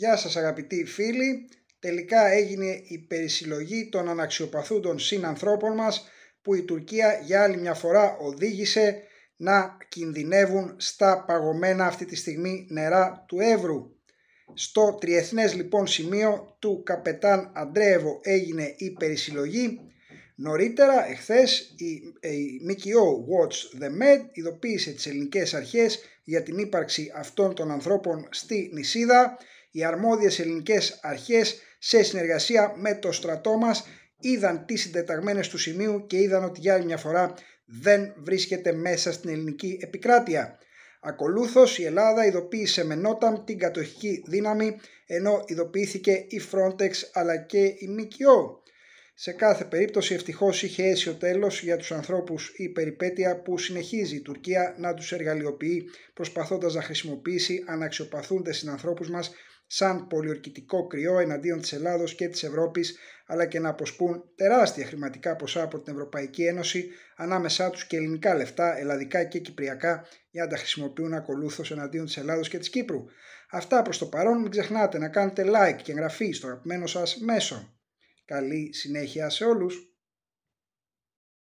Γεια σας αγαπητοί φίλοι, τελικά έγινε η περισυλλογή των αναξιοπαθούντων συνανθρώπων μας που η Τουρκία για άλλη μια φορά οδήγησε να κινδυνεύουν στα παγωμένα αυτή τη στιγμή νερά του Εύρου. Στο τριεθνές λοιπόν σημείο του καπετάν Αντρέεβο έγινε η περισυλλογή. Νωρίτερα, εχθές, η, ε, η ΜΚΟ Watch the Med ειδοποίησε τις ελληνικές αρχές για την ύπαρξη αυτών των ανθρώπων στη νησίδα οι αρμόδιες ελληνικές αρχές σε συνεργασία με το στρατό μας είδαν τις συντεταγμένες του σημείου και είδαν ότι για άλλη μια φορά δεν βρίσκεται μέσα στην ελληνική επικράτεια. Ακολούθως η Ελλάδα ειδοποίησε με την κατοχική δύναμη ενώ ειδοποιήθηκε η Frontex αλλά και η ΜΚΟ. Σε κάθε περίπτωση ευτυχώς είχε έσει ο τέλος για τους ανθρώπους η περιπέτεια που συνεχίζει η Τουρκία να τους εργαλειοποιεί προσπαθώντας να χρησιμοποιήσει αναξιοπαθούντες συνανθρώπους μας σαν πολιορκητικό κρυό εναντίον της Ελλάδος και της Ευρώπης αλλά και να αποσπούν τεράστια χρηματικά ποσά από την Ευρωπαϊκή Ένωση ανάμεσά τους και ελληνικά λεφτά, ελλαδικά και κυπριακά για να τα χρησιμοποιούν ακολούθως εναντίον της Ελλάδος και της Κύπρου. Αυτά προς το παρόν μην ξεχνάτε να κάνετε like και εγγραφή στο αγαπημένο σας μέσο. Καλή συνέχεια σε όλους!